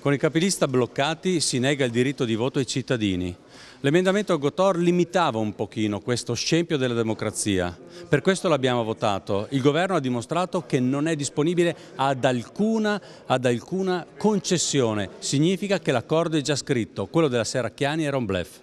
Con i capilista bloccati si nega il diritto di voto ai cittadini. L'emendamento Gotor limitava un pochino questo scempio della democrazia. Per questo l'abbiamo votato. Il governo ha dimostrato che non è disponibile ad alcuna, ad alcuna concessione. Significa che l'accordo è già scritto. Quello della Serracchiani era un blef.